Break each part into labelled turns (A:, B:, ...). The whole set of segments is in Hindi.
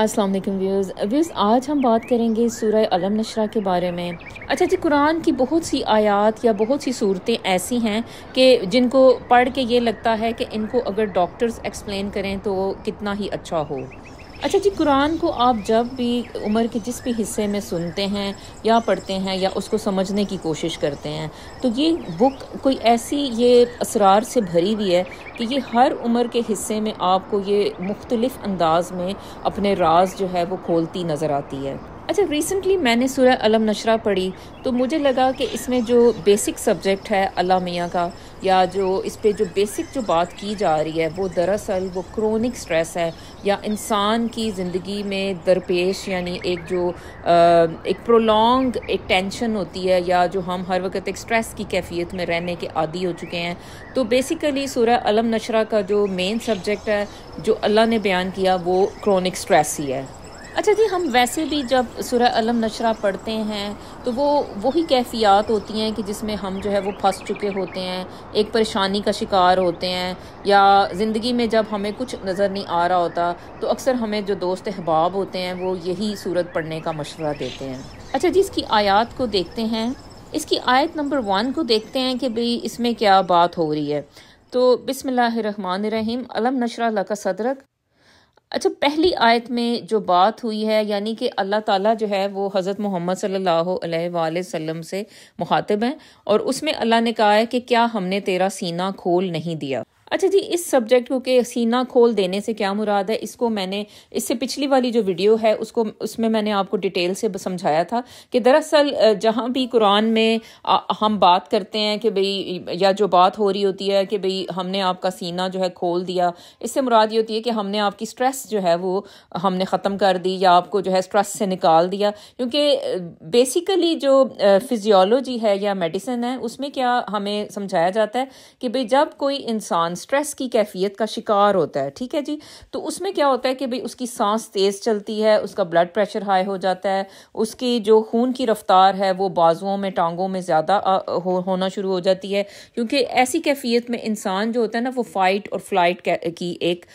A: अस्सलाम वालेकुम व्यूज़ व्यूज़ आज हम बात करेंगे सूरह अलम नशरा के बारे में अच्छा जी कुरान की बहुत सी आयात या बहुत सी सूरतें ऐसी हैं कि जिनको पढ़ के ये लगता है कि इनको अगर डॉक्टर्स एक्सप्लेन करें तो कितना ही अच्छा हो अच्छा जी कुरान को आप जब भी उम्र के जिस भी हिस्से में सुनते हैं या पढ़ते हैं या उसको समझने की कोशिश करते हैं तो ये बुक कोई ऐसी ये असरार से भरी हुई है कि ये हर उम्र के हिस्से में आपको ये मुख्तलिफ़ अंदाज में अपने राज जो है वो खोलती नज़र आती है अच्छा रिसेंटली मैंने सुरह अलम नशरा पढ़ी तो मुझे लगा कि इसमें जो बेसिक सब्जेक्ट है अल्लाह मियाँ का या जो इस पर जो बेसिक जो बात की जा रही है वो दरअसल वो क्रोनिक स्ट्रेस है या इंसान की ज़िंदगी में दरपेश यानी एक जो एक प्रोलॉन्ग एक टेंशन होती है या जो हम हर वक्त एक स्ट्रेस की कैफियत में रहने के आदि हो चुके हैं तो बेसिकली सूर्य अलम नशरा का जो मेन सब्जेक्ट है जो अल्लाह ने बयान किया वो क्रोनिक स्ट्रेस ही है अच्छा जी हम वैसे भी जब सुरह अलम नशरा पढ़ते हैं तो वो वही कैफियात होती हैं कि जिसमें हम जो है वो फंस चुके होते हैं एक परेशानी का शिकार होते हैं या ज़िंदगी में जब हमें कुछ नज़र नहीं आ रहा होता तो अक्सर हमें जो दोस्त अहबाब होते हैं वो यही सूरत पढ़ने का मशवरा देते हैं अच्छा जी इसकी आयात को देखते हैं इसकी आयत नंबर वन को देखते हैं कि भाई इसमें क्या बात हो रही है तो रहीम अलम नशरा लका सदरक अच्छा पहली आयत में जो बात हुई है यानी कि अल्लाह ताला जो है वो हज़रत मोहम्मद सल्लल्लाहु अलैहि वसल्लम से मुखातिब हैं और उसमें अल्लाह ने कहा है कि क्या हमने तेरा सीना खोल नहीं दिया अच्छा जी इस सब्जेक्ट को के सीना खोल देने से क्या मुराद है इसको मैंने इससे पिछली वाली जो वीडियो है उसको उसमें मैंने आपको डिटेल से समझाया था कि दरअसल जहाँ भी कुरान में आ, हम बात करते हैं कि भाई या जो बात हो रही होती है कि भई हमने आपका सीना जो है खोल दिया इससे मुराद ये होती है कि हमने आपकी स्ट्रेस जो है वो हमने ख़त्म कर दी या आपको जो है स्ट्रेस से निकाल दिया क्योंकि बेसिकली जो फिजियोलॉजी है या मेडिसिन है उसमें क्या हमें समझाया जाता है कि भाई जब कोई इंसान स्ट्रेस की कैफियत का शिकार होता है ठीक है जी तो उसमें क्या होता है कि भाई उसकी सांस तेज़ चलती है उसका ब्लड प्रेशर हाई हो जाता है उसकी जो खून की रफ्तार है वो बाजुओं में टांगों में ज़्यादा हो, होना शुरू हो जाती है क्योंकि ऐसी कैफियत में इंसान जो होता है ना वो फ़ाइट और फ्लाइट की एक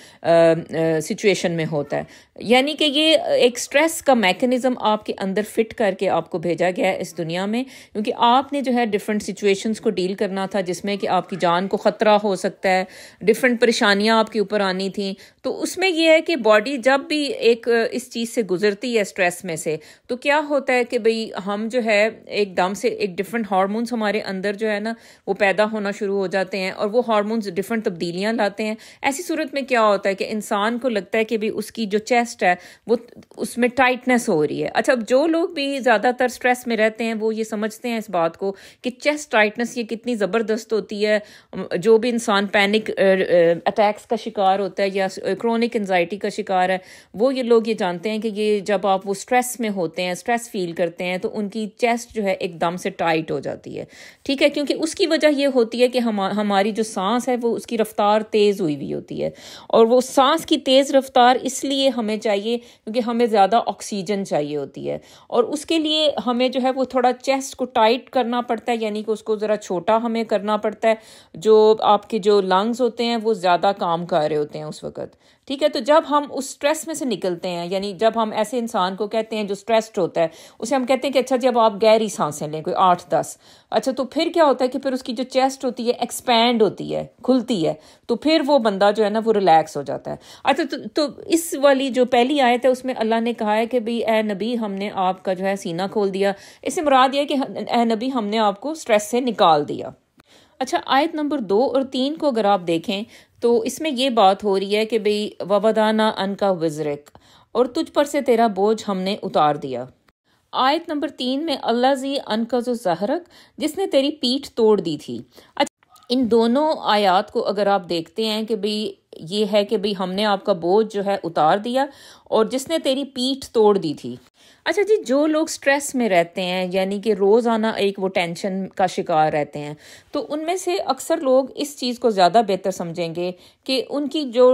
A: सिचुएशन में होता है यानी कि ये एक स्ट्रेस का मैकेनिज़्म आपके अंदर फिट करके आपको भेजा गया है इस दुनिया में क्योंकि आपने जो है डिफरेंट सिचुएशंस को डील करना था जिसमें कि आपकी जान को ख़तरा हो सकता है डिफरेंट परेशानियां आपके ऊपर आनी थी तो उसमें यह है कि बॉडी जब भी एक इस चीज़ से गुजरती है स्ट्रेस में से तो क्या होता है कि भाई हम जो है एक दम से एक डिफरेंट हार्मोन्स हमारे अंदर जो है ना वो पैदा होना शुरू हो जाते हैं और वो हार्मोन्स डिफरेंट तब्दीलियाँ लाते हैं ऐसी सूरत में क्या होता है कि इंसान को लगता है कि भाई उसकी जो चेस्ट है वो उसमें टाइटनेस हो रही है अच्छा अब जो लोग भी ज़्यादातर स्ट्रेस में रहते हैं वो ये समझते हैं इस बात को कि चेस्ट टाइटनेस ये कितनी ज़बरदस्त होती है जो भी इंसान पैनिक क्रोनिक अटैक्स का शिकार होता है या क्रोनिक एनजाइटी का शिकार है वो ये लोग ये जानते हैं कि ये जब आप वो स्ट्रेस में होते हैं स्ट्रेस फील करते हैं तो उनकी चेस्ट जो है एकदम से टाइट हो जाती है ठीक है क्योंकि उसकी वजह ये होती है कि हम हमारी जो सांस है वो उसकी रफ़्तार तेज़ हुई हुई होती है और वो सांस की तेज़ रफ़्तार इसलिए हमें चाहिए क्योंकि हमें ज़्यादा ऑक्सीजन चाहिए होती है और उसके लिए हमें जो है वो थोड़ा चेस्ट को टाइट करना पड़ता है यानी कि उसको ज़रा छोटा हमें करना पड़ता है जो आपके जो लंग लंग्स होते हैं वो ज़्यादा काम कर रहे होते हैं उस वक्त ठीक है तो जब हम उस स्ट्रेस में से निकलते हैं यानी जब हम ऐसे इंसान को कहते हैं जो स्ट्रेस्ड होता है उसे हम कहते हैं कि अच्छा जब आप गहरी सांसें लें कोई आठ दस अच्छा तो फिर क्या होता है कि फिर उसकी जो चेस्ट होती है एक्सपैंड होती है खुलती है तो फिर वो बंदा जो है ना वो रिलैक्स हो जाता है अच्छा तो, तो इस वाली जो पहली आयत है उसमें अल्लाह ने कहा है कि भाई ए नबी हमने आपका जो है सीना खोल दिया इसे मुराद यह कि ए नबी हमने आपको स्ट्रेस से निकाल दिया अच्छा आयत नंबर दो और तीन को अगर आप देखें तो इसमें यह बात हो रही है कि भाई वबदाना अन का वजरक और तुझ पर से तेरा बोझ हमने उतार दिया आयत नंबर तीन में अल्लाह जी अन का जो जहरक जिसने तेरी पीठ तोड़ दी थी अच्छा इन दोनों आयात को अगर आप देखते हैं कि भाई ये है कि भाई हमने आपका बोझ जो है उतार दिया और जिसने तेरी पीठ तोड़ दी थी अच्छा जी जो लोग स्ट्रेस में रहते हैं यानी कि रोज़ाना एक वो टेंशन का शिकार रहते हैं तो उनमें से अक्सर लोग इस चीज़ को ज़्यादा बेहतर समझेंगे कि उनकी जो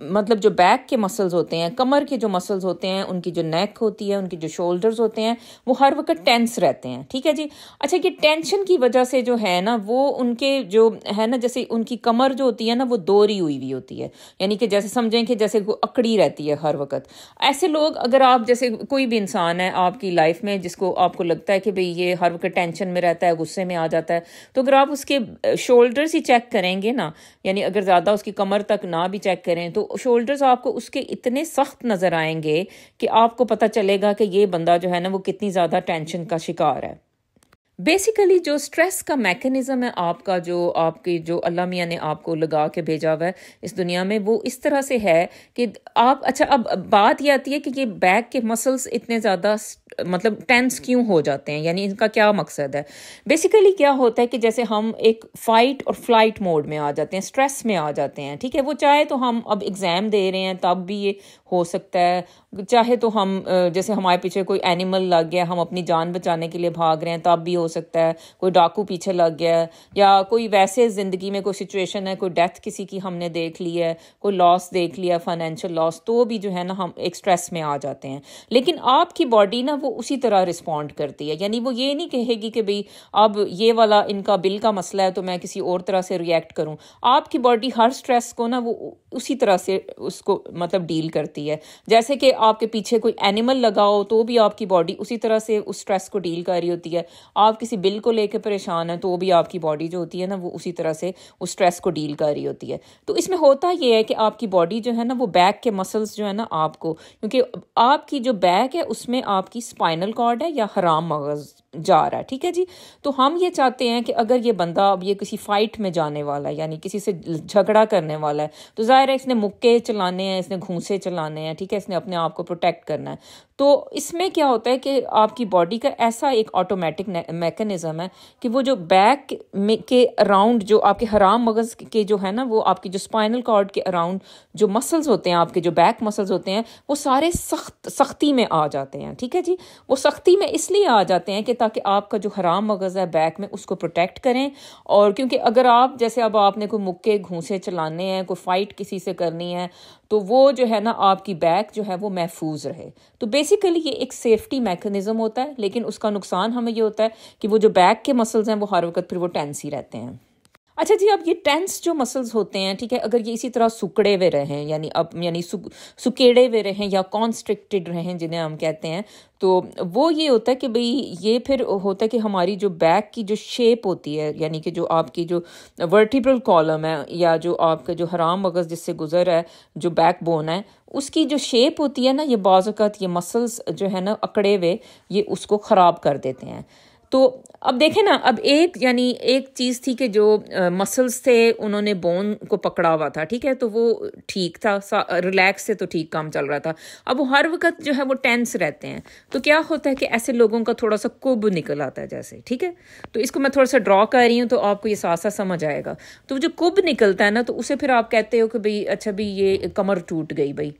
A: मतलब जो बैक के मसल्स होते हैं कमर के जो मसल्स होते हैं उनकी जो नेक होती है उनकी जो शोल्डर्स होते हैं वो हर वक्त टेंस रहते हैं ठीक है जी अच्छा ये टेंशन की वजह से जो है ना वो उनके जो है ना जैसे उनकी कमर जो होती है ना वो दोरी हुई हुई होती है यानी कि जैसे समझें कि जैसे वो अकड़ी रहती है हर वक्त ऐसे लोग अगर आप जैसे कोई भी इंसान है आपकी लाइफ में जिसको आपको लगता है कि भाई ये हर वक्त टेंशन में रहता है गुस्से में आ जाता है तो अगर आप उसके शोल्डर्स ही चेक करेंगे ना यानी अगर ज़्यादा उसकी कमर तक ना भी चेक करें तो शोल्डर्स आपको उसके इतने सख्त नज़र आएंगे कि आपको पता चलेगा कि ये बंदा जो है ना वो कितनी ज़्यादा टेंशन का शिकार है बेसिकली जो स्ट्रेस का मैकेनिज़्म है आपका जो आपकी जो अल्लाह मियाँ ने आपको लगा के भेजा हुआ है इस दुनिया में वो इस तरह से है कि आप अच्छा अब बात ये आती है कि ये बैक के मसल्स इतने ज़्यादा मतलब टेंस क्यों हो जाते हैं यानी इनका क्या मकसद है बेसिकली क्या होता है कि जैसे हम एक फ़ाइट और फ्लाइट मोड में आ जाते हैं स्ट्रेस में आ जाते हैं ठीक है वो चाहे तो हम अब एग्ज़ाम दे रहे हैं तब भी ये हो सकता है चाहे तो हम जैसे हमारे पीछे कोई एनिमल लग गया हम अपनी जान बचाने के लिए भाग रहे हैं तब भी हो सकता है कोई डाकू पीछे लग गया या कोई वैसे ज़िंदगी में कोई सिचुएशन है कोई डेथ किसी की हमने देख ली है कोई लॉस देख लिया फाइनेंशियल लॉस तो भी जो है ना हम एक स्ट्रेस में आ जाते हैं लेकिन आपकी बॉडी ना वो उसी तरह रिस्पॉन्ड करती है यानी वो ये नहीं कहेगी कि भाई अब ये वाला इनका बिल का मसला है तो मैं किसी और तरह से रिएक्ट करूँ आपकी बॉडी हर स्ट्रेस को ना वो उसी तरह से उसको मतलब डील करती है जैसे कि आपके पीछे कोई एनिमल लगाओ तो भी आपकी बॉडी उसी तरह से उस स्ट्रेस को डील कर रही होती है आप किसी बिल को लेकर परेशान हैं तो भी आपकी बॉडी जो होती है ना वो उसी तरह से उस स्ट्रेस को डील कर रही होती है तो इसमें होता ये है कि आपकी बॉडी जो है ना वो बैक के मसल्स जो है ना आपको क्योंकि आपकी जो बैक है उसमें आपकी स्पाइनल कॉर्ड है या हराम मगज़ जा रहा है ठीक है जी तो हम ये चाहते हैं कि अगर ये बंदा अब ये किसी फाइट में जाने वाला है यानी किसी से झगड़ा करने वाला है तो ज़ाहिर है इसने मुक्के चलाने हैं इसने घूसे चलाने हैं ठीक है इसने अपने आप को प्रोटेक्ट करना है तो इसमें क्या होता है कि आपकी बॉडी का ऐसा एक ऑटोमेटिक मैकेनिज़म है कि वो जो बैक में के अराउंड जो आपके हराम मगज़ के जो है ना वो आपके जो स्पाइनल कॉर्ड के अराउंड जो मसल्स होते हैं आपके जो बैक मसल्स होते हैं वो सारे सख्त सख्ती में आ जाते हैं ठीक है जी वो सख्ती में इसलिए आ जाते हैं कि ताकि आपका जो हराम मगज़ है बैक में उसको प्रोटेक्ट करें और क्योंकि अगर आप जैसे अब आपने कोई मुक्के घूसे चलाने हैं कोई फ़ाइट किसी से करनी है तो वो जो है ना आपकी बैक जो है वो महफूज रहे तो बेसिकली ये एक सेफ्टी मैकेनिज़्म होता है लेकिन उसका नुकसान हमें ये होता है कि वो जो बैक के मसल्स हैं वो हर वक्त फिर वो टेंसी रहते हैं अच्छा जी अब ये टेंस जो मसल्स होते हैं ठीक है अगर ये इसी तरह सुकड़े हुए रहें यानी अब यानी सु, सुकेड़े हुए रहें या कॉन्स्ट्रिक्टेड रहें जिन्हें हम कहते हैं तो वो ये होता है कि भाई ये फिर होता है कि हमारी जो बैक की जो शेप होती है यानी कि जो आपकी जो वर्टिब्रल कॉलम है या जो आपका जो हराम मगज़ जिससे गुजर है जो बैक बोन है उसकी जो शेप होती है ना ये बाज़त ये मसल्स जो है ना अकड़े हुए ये उसको ख़राब कर देते हैं तो अब देखें ना अब एक यानी एक चीज़ थी कि जो मसल्स थे उन्होंने बोन को पकड़ा हुआ था ठीक है तो वो ठीक था रिलैक्स से तो ठीक काम चल रहा था अब वो हर वक्त जो है वो टेंस रहते हैं तो क्या होता है कि ऐसे लोगों का थोड़ा सा कुब निकल आता है जैसे ठीक है तो इसको मैं थोड़ा सा ड्रॉ कर रही हूँ तो आपको ये सासा समझ आएगा तो जो कुब निकलता है ना तो उसे फिर आप कहते हो कि भाई अच्छा भाई ये कमर टूट गई भाई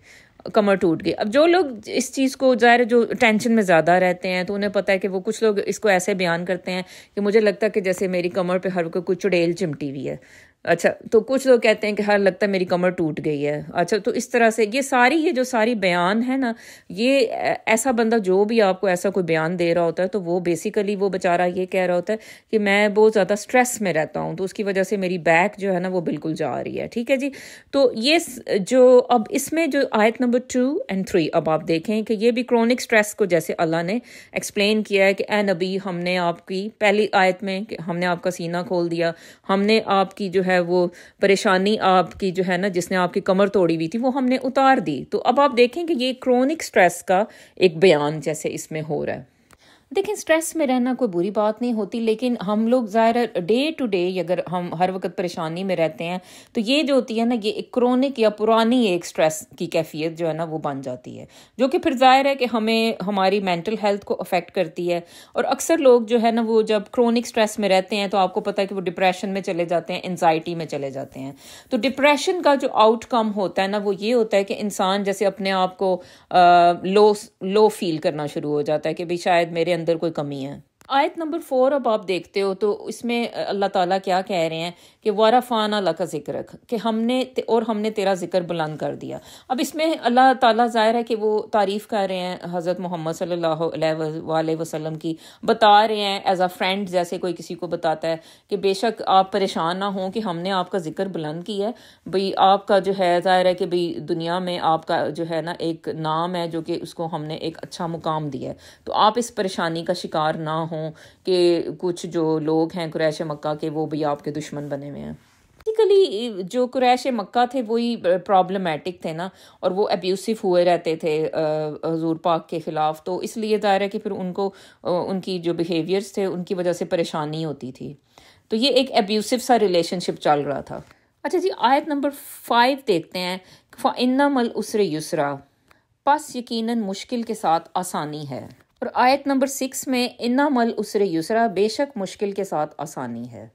A: कमर टूट गई अब जो लोग इस चीज़ को ज़ाहिर जो टेंशन में ज़्यादा रहते हैं तो उन्हें पता है कि वो कुछ लोग इसको ऐसे बयान करते हैं कि मुझे लगता है कि जैसे मेरी कमर पे हर कोई चुड़ैल चिमटी हुई है अच्छा तो कुछ लोग कहते हैं कि हर लगता है मेरी कमर टूट गई है अच्छा तो इस तरह से ये सारी ये जो सारी बयान है ना ये ऐसा बंदा जो भी आपको ऐसा कोई बयान दे रहा होता है तो वो बेसिकली वो बेचारा ये कह रहा होता है कि मैं बहुत ज़्यादा स्ट्रेस में रहता हूँ तो उसकी वजह से मेरी बैक जो है ना वो बिल्कुल जा रही है ठीक है जी तो ये जो अब इसमें जो आयत नंबर टू एंड थ्री अब आप देखें कि ये भी क्रॉनिक स्ट्रेस को जैसे अल्लाह ने एक्सप्लेन किया है कि ए नबी हमने आपकी पहली आयत में हमने आपका सीना खोल दिया हमने आपकी जो है है वो परेशानी आपकी जो है ना जिसने आपकी कमर तोड़ी हुई थी वो हमने उतार दी तो अब आप देखें कि ये क्रोनिक स्ट्रेस का एक बयान जैसे इसमें हो रहा है देखिए स्ट्रेस में रहना कोई बुरी बात नहीं होती लेकिन हम लोग ज़ाहिर डे टू डे अगर हम हर वक्त परेशानी में रहते हैं तो ये जो होती है ना ये एक क्रोनिक या पुरानी एक स्ट्रेस की कैफियत जो है ना वो बन जाती है जो कि फिर ज़ाहिर है कि हमें हमारी मेंटल हेल्थ को अफेक्ट करती है और अक्सर लोग जो है ना वो जब क्रोनिक स्ट्रेस में रहते हैं तो आपको पता है कि वो डिप्रेशन में चले जाते हैं एनजाइटी में चले जाते हैं तो डिप्रेशन का जो आउटकम होता है ना वो ये होता है कि इंसान जैसे अपने आप को लो लो फील करना शुरू हो जाता है कि भाई शायद मेरे del cuica mía. आयत नंबर फोर अब आप देखते हो तो इसमें अल्लाह ताला क्या कह रहे हैं कि वारफ़ान अल्लाह का जिक्र कि हमने और हमने तेरा जिक्र बुलंद कर दिया अब इसमें अल्लाह ताला ज़ाहिर है कि वो तारीफ़ कर रहे हैं हज़रत मोहम्मद सल्लल्लाहु अलैहि वसल्लम की बता रहे हैं एज़ अ फ्रेंड जैसे कोई किसी को बताता है कि बेशक आप परेशान ना हों कि हमने आपका जिक्र बुलंद किया है भाई आपका जो है ज़ाहिर है कि भाई दुनिया में आपका जो है ना एक नाम है जो कि उसको हमने एक अच्छा मुकाम दिया है तो आप इस परेशानी का शिकार ना हूँ कि कुछ जो लोग हैं क्रैश मक्का के वो भी आपके दुश्मन बने हुए हैं बेसिकली जो क्रैश मक्का थे वही प्रॉब्लमेटिक थे ना और वो एब्यूसिव हुए रहते थे हजूर पाक के ख़िलाफ़ तो इसलिए ज़ाहिर है कि फिर उनको उनकी जो बिहेवियर्स थे उनकी वजह से परेशानी होती थी तो ये एक एब्यूसिव सा रिलेशनशिप चल रहा था अच्छा जी आयत नंबर फाइव देखते हैं मल उसरे युसरा बस यकीनन मुश्किल के साथ आसानी है और आयत नंबर सिक्स में इन्ना मल उसरे युसरा बेशक मुश्किल के साथ आसानी है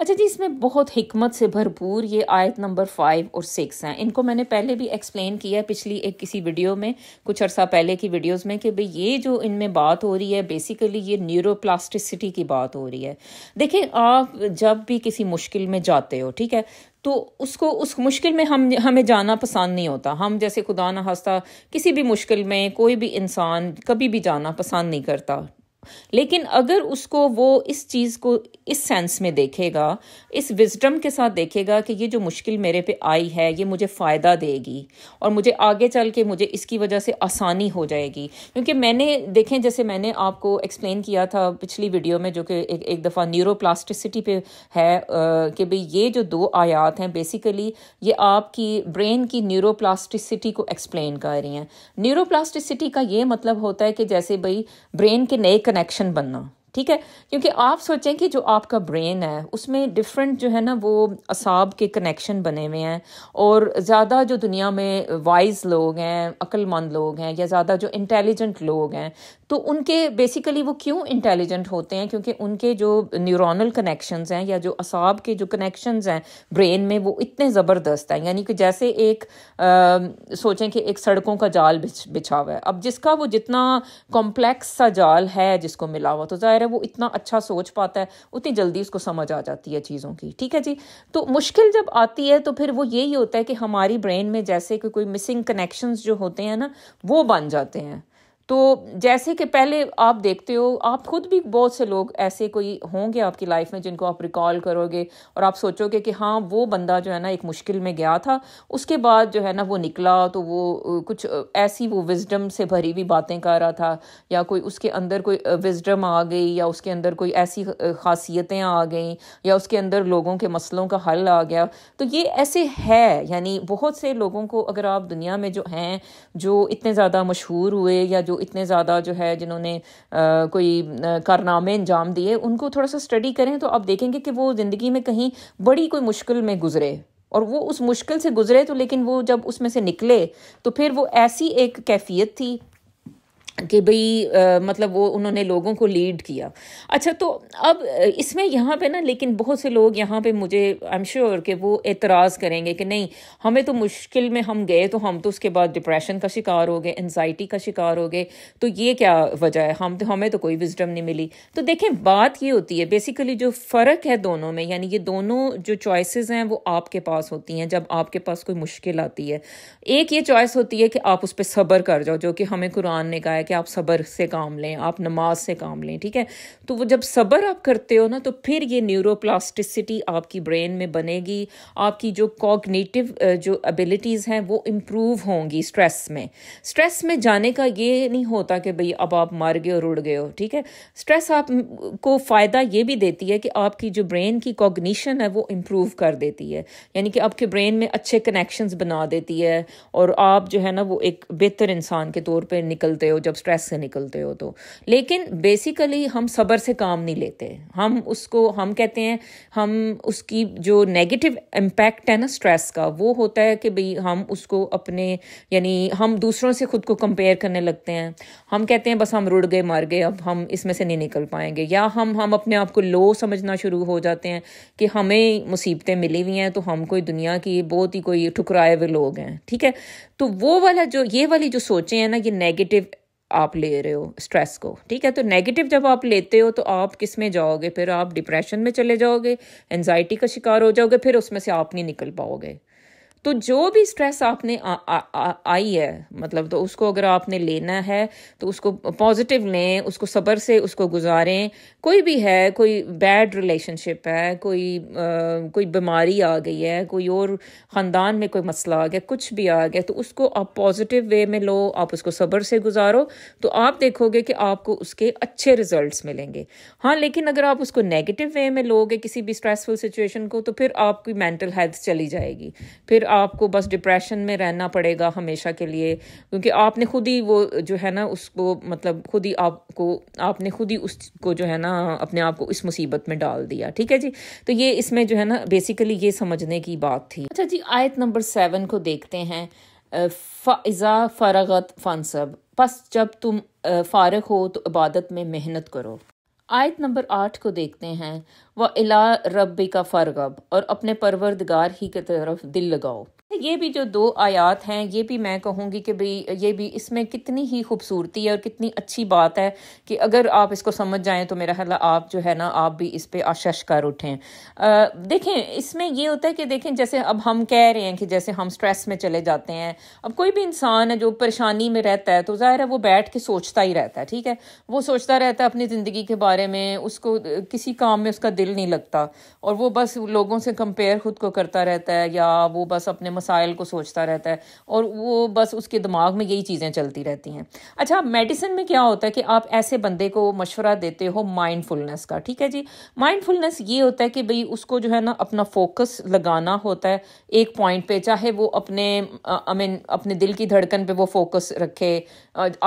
A: अच्छा जी इसमें बहुत हिकमत से भरपूर ये आयत नंबर फाइव और सिक्स हैं इनको मैंने पहले भी एक्सप्लेन किया पिछली एक किसी वीडियो में कुछ अर्सा पहले की वीडियोस में कि भाई ये जो इनमें बात हो रही है बेसिकली ये न्यूरोप्लास्टिसिटी की बात हो रही है देखिए आप जब भी किसी मुश्किल में जाते हो ठीक है तो उसको उस मुश्किल में हम हमें जाना पसंद नहीं होता हम जैसे खुदा ना हंसता किसी भी मुश्किल में कोई भी इंसान कभी भी जाना पसंद नहीं करता लेकिन अगर उसको वो इस चीज़ को इस सेंस में देखेगा इस विजडम के साथ देखेगा कि ये जो मुश्किल मेरे पे आई है ये मुझे फ़ायदा देगी और मुझे आगे चल के मुझे इसकी वजह से आसानी हो जाएगी क्योंकि मैंने देखें जैसे मैंने आपको एक्सप्लेन किया था पिछली वीडियो में जो कि एक, एक दफ़ा न्यूरोप्लास्टिसिटी पे है कि भाई ये जो दो आयात हैं बेसिकली ये आपकी ब्रेन की न्यूरोप्लास्टिसिटी को एक्सप्लेन कर रही हैं न्यूरोप्लास्टिसिटी का ये मतलब होता है कि जैसे भाई ब्रेन के नए कनेक्शन बनना ठीक है क्योंकि आप सोचें कि जो आपका ब्रेन है उसमें डिफरेंट जो है ना वो असाब के कनेक्शन बने हुए हैं और ज़्यादा जो दुनिया में वाइज लोग हैं अक्लमंद लोग हैं या ज़्यादा जो इंटेलिजेंट लोग हैं तो उनके बेसिकली वो क्यों इंटेलिजेंट होते हैं क्योंकि उनके जो न्यूरोनल कनेक्शन हैं या जो असाब के जो कनेक्शन हैं ब्रेन में वो इतने ज़बरदस्त हैं यानी कि जैसे एक आ, सोचें कि एक सड़कों का जाल बिछ बिछा हुआ है अब जिसका वो जितना कॉम्प्लेक्स सा जाल है जिसको मिला हुआ तो है वो इतना अच्छा सोच पाता है उतनी जल्दी उसको समझ आ जाती है चीज़ों की ठीक है जी तो मुश्किल जब आती है तो फिर वो यही होता है कि हमारी ब्रेन में जैसे कि कोई मिसिंग कनेक्शंस जो होते हैं ना वो बन जाते हैं तो जैसे कि पहले आप देखते हो आप खुद भी बहुत से लोग ऐसे कोई होंगे आपकी लाइफ में जिनको आप रिकॉल करोगे और आप सोचोगे कि हाँ वो बंदा जो है ना एक मुश्किल में गया था उसके बाद जो है ना वो निकला तो वो कुछ ऐसी वो विजडम से भरी हुई बातें कर रहा था या कोई उसके अंदर कोई विजडम आ गई या उसके अंदर कोई ऐसी खासियतें आ गई या उसके अंदर लोगों के मसलों का हल आ गया तो ये ऐसे है यानी बहुत से लोगों को अगर आप दुनिया में जो हैं जो इतने ज़्यादा मशहूर हुए या जो इतने ज़्यादा जो है जिन्होंने कोई कारनामे अंजाम दिए उनको थोड़ा सा स्टडी करें तो आप देखेंगे कि वो ज़िंदगी में कहीं बड़ी कोई मुश्किल में गुजरे और वो उस मुश्किल से गुजरे तो लेकिन वो जब उसमें से निकले तो फिर वो ऐसी एक कैफियत थी कि भई मतलब वो उन्होंने लोगों को लीड किया अच्छा तो अब इसमें यहाँ पे ना लेकिन बहुत से लोग यहाँ पे मुझे आई एम श्योर कि वो एतराज़ करेंगे कि नहीं हमें तो मुश्किल में हम गए तो हम तो उसके बाद डिप्रेशन का शिकार हो गए एनजाइटी का शिकार हो गए तो ये क्या वजह है हम तो हमें तो कोई विजडम नहीं मिली तो देखें बात ये होती है बेसिकली जो फ़र्क है दोनों में यानी ये दोनों जो चॉइसेस हैं वो आपके पास होती हैं जब आपके पास कोई मुश्किल आती है एक ये चॉइस होती है कि आप उस पर सब्र कर जाओ जो कि हमें कुरान ने कहा है कि आप सब्र से काम लें आप नमाज से काम लें ठीक है तो वो जब सब्र आप करते हो ना तो फिर ये न्यूरोप्लास्टिसिटी आपकी ब्रेन में बनेगी आपकी जो कॉग्नेटिव जो एबिलिटीज़ हैं वो इम्प्रूव होंगी स्ट्रेस में स्ट्रेस में जाने का ये नहीं होता कि भाई अब आप मर गए और उड़ गए हो ठीक है स्ट्रेस आप को फ़ायदा ये भी देती है कि आपकी जो ब्रेन की कॉग्निशन है वो इम्प्रूव कर देती है यानी कि आपके ब्रेन में अच्छे कनेक्शंस बना देती है और आप जो है ना वो एक बेहतर इंसान के तौर पर निकलते हो जब जब स्ट्रेस से निकलते हो तो लेकिन बेसिकली हम सब्र से काम नहीं लेते हम उसको हम कहते हैं हम उसकी जो नेगेटिव इम्पैक्ट है ना स्ट्रेस का वो होता है कि भाई हम उसको अपने यानी हम दूसरों से खुद को कंपेयर करने लगते हैं हम कहते हैं बस हम रुड़ गए मर गए अब हम इसमें से नहीं निकल पाएंगे या हम हम अपने आप को लो समझना शुरू हो जाते हैं कि हमें मुसीबतें मिली हुई हैं तो हम कोई दुनिया की बहुत ही कोई ठुकराए हुए लोग हैं ठीक है तो वो वाला जो ये वाली जो सोचें हैं ना ये नेगेटिव आप ले रहे हो स्ट्रेस को ठीक है तो नेगेटिव जब आप लेते हो तो आप किस में जाओगे फिर आप डिप्रेशन में चले जाओगे एनजाइटी का शिकार हो जाओगे फिर उसमें से आप नहीं निकल पाओगे तो जो भी स्ट्रेस आपने आ, आ, आ, आई है मतलब तो उसको अगर आपने लेना है तो उसको पॉजिटिव लें उसको सब्र से उसको गुजारें कोई भी है कोई बैड रिलेशनशिप है कोई आ, कोई बीमारी आ गई है कोई और ख़ानदान में कोई मसला आ गया कुछ भी आ गया तो उसको आप पॉजिटिव वे में लो आप उसको सब्र से गुजारो तो आप देखोगे कि आपको उसके अच्छे रिज़ल्ट मिलेंगे हाँ लेकिन अगर आप उसको नेगेटिव वे में लोगे किसी भी स्ट्रेसफुल सिचुएशन को तो फिर आपकी मेंटल हेल्थ चली जाएगी फिर आपको बस डिप्रेशन में रहना पड़ेगा हमेशा के लिए क्योंकि आपने खुद ही वो जो है ना उसको मतलब खुद ही आपको आपने खुद ही उसको जो है ना अपने आप को इस मुसीबत में डाल दिया ठीक है जी तो ये इसमें जो है ना बेसिकली ये समझने की बात थी अच्छा जी आयत नंबर सेवन को देखते हैं फ़ाइज़ा फ़रागत फ़नसब बस जब तुम फ़ारग हो तो इबादत में मेहनत करो आयत नंबर आठ को देखते हैं व इला रब का फ़रगब और अपने परवरदगार ही की तरफ दिल लगाओ ये भी जो दो आयात हैं ये भी मैं कहूँगी कि भाई ये भी इसमें कितनी ही खूबसूरती है और कितनी अच्छी बात है कि अगर आप इसको समझ जाएं तो मेरा ख्याल आप जो है ना आप भी इस पर आशश कर उठें देखें इसमें ये होता है कि देखें जैसे अब हम कह रहे हैं कि जैसे हम स्ट्रेस में चले जाते हैं अब कोई भी इंसान है जो परेशानी में रहता है तो ज़ाहिर है वो बैठ के सोचता ही रहता है ठीक है वो सोचता रहता है अपनी ज़िंदगी के बारे में उसको किसी काम में उसका दिल नहीं लगता और वो बस लोगों से कंपेयर खुद को करता रहता है या वो बस अपने मसाइल को सोचता रहता है और वो बस उसके दिमाग में यही चीज़ें चलती रहती हैं अच्छा मेडिसिन में क्या होता है कि आप ऐसे बंदे को मशवरा देते हो माइंडफुलनेस का ठीक है जी माइंडफुलनेस ये होता है कि भाई उसको जो है ना अपना फोकस लगाना होता है एक पॉइंट पे चाहे वो अपने आई मीन अपने दिल की धड़कन पे वो फोकस रखे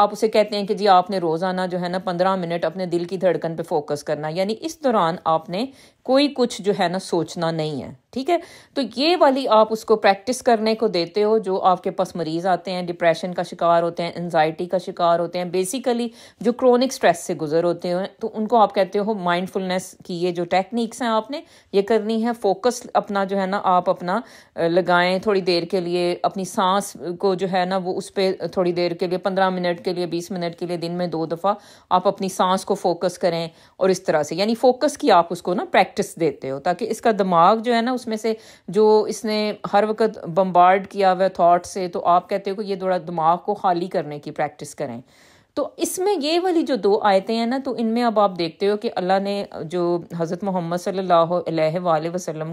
A: आप उसे कहते हैं कि जी आपने रोज़ाना जो है ना पंद्रह मिनट अपने दिल की धड़कन पे फोकस करना यानी इस दौरान आपने कोई कुछ जो है ना सोचना नहीं है ठीक है तो ये वाली आप उसको प्रैक्टिस करने को देते हो जो आपके पास मरीज़ आते हैं डिप्रेशन का शिकार होते हैं एनजाइटी का शिकार होते हैं बेसिकली जो क्रोनिक स्ट्रेस से गुजर होते हैं तो उनको आप कहते हो माइंडफुलनेस की ये जो टेक्निक्स हैं आपने ये करनी है फोकस अपना जो है ना आप अपना लगाएं थोड़ी देर के लिए अपनी सांस को जो है ना वो उस पर थोड़ी देर के लिए पंद्रह मिनट के लिए बीस मिनट के लिए दिन में दो दफ़ा आप अपनी सांस को फोकस करें और इस तरह से यानी फोकस की आप उसको ना प्रैक्टिस प्रैक्टिस देते हो ताकि इसका दिमाग जो है ना उसमें से जो इसने हर वक्त बम्बार्ड किया हुआ थॉट से तो आप कहते हो कि ये थोड़ा दिमाग को खाली करने की प्रैक्टिस करें तो इसमें ये वाली जो दो आयतें हैं ना तो इनमें अब आप देखते हो कि अल्लाह ने जो हज़रत मोहम्मद सल्ला अलैहि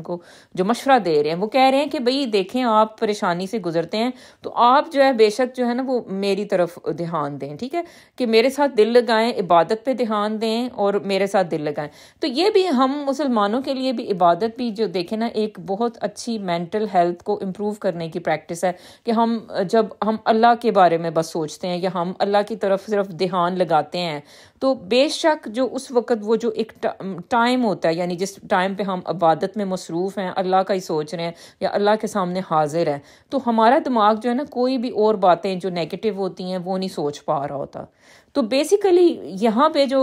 A: को जो मशवरा दे रहे हैं वो कह रहे हैं कि भई देखें आप परेशानी से गुजरते हैं तो आप जो है बेशक जो है ना वो मेरी तरफ ध्यान दें ठीक है कि मेरे साथ दिल लगाएं इबादत पे ध्यान दें और मेरे साथ दिल लगाएं तो ये भी हम मुसलमानों के लिए भी इबादत भी जो देखें ना एक बहुत अच्छी मैंटल हेल्थ को इम्प्रूव करने की प्रैक्टिस है कि हम जब हम अल्लाह के बारे में बस सोचते हैं या हम अल्लाह की तरफ सिर्फ ध्यान लगाते हैं तो बेशक जो उस वक्त वो जो एक टाइम होता है यानी जिस टाइम पे हम इबादत में मसरूफ़ हैं अल्लाह का ही सोच रहे हैं या अल्लाह के सामने हाजिर है तो हमारा दिमाग जो है ना कोई भी और बातें जो नेगेटिव होती हैं वो नहीं सोच पा रहा होता तो बेसिकली यहाँ पे जो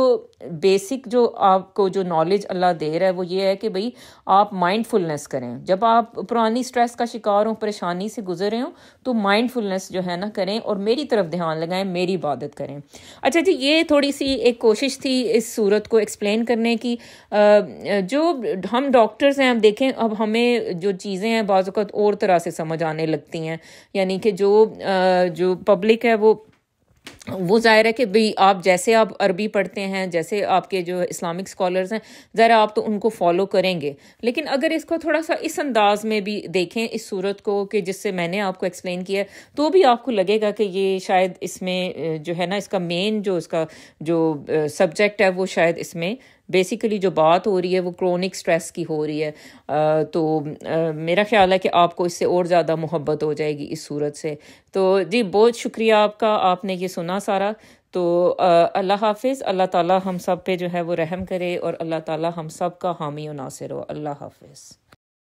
A: बेसिक जो आपको जो नॉलेज अल्लाह दे रहा है वो ये है कि भाई आप माइंडफुलनेस करें जब आप पुरानी स्ट्रेस का शिकार हो परेशानी से गुजर रहे हो तो माइंडफुलनेस जो है ना करें और मेरी तरफ ध्यान लगाएं मेरी इबादत करें अच्छा जी ये थोड़ी सी एक कोशिश थी इस सूरत को एक्सप्लेन करने की जो हम डॉक्टर्स हैं अब देखें अब हमें जो चीज़ें हैं बाज़त और तरह से समझ आने लगती हैं यानी कि जो जो पब्लिक है वो वो ज़ाहिर है कि भाई आप जैसे आप अरबी पढ़ते हैं जैसे आपके जो इस्लामिक स्कॉलर्स हैं ज़रा आप तो उनको फॉलो करेंगे लेकिन अगर इसको थोड़ा सा इस अंदाज में भी देखें इस सूरत को कि जिससे मैंने आपको एक्सप्लेन किया तो भी आपको लगेगा कि ये शायद इसमें जो है ना इसका मेन जो इसका जो सब्जेक्ट है वो शायद इसमें बेसिकली जो बात हो रही है वो क्रोनिक स्ट्रेस की हो रही है आ, तो आ, मेरा ख्याल है कि आपको इससे और ज़्यादा मोहब्बत हो जाएगी इस सूरत से तो जी बहुत शुक्रिया आपका आपने ये सुना इतना सारा तो अल्लाह हाफिज़ अल्लाह ताला हम सब पे जो है वो रहम करे और अल्लाह ताला हम सब का हामी और नासिर हो अल्लाह हाफिज़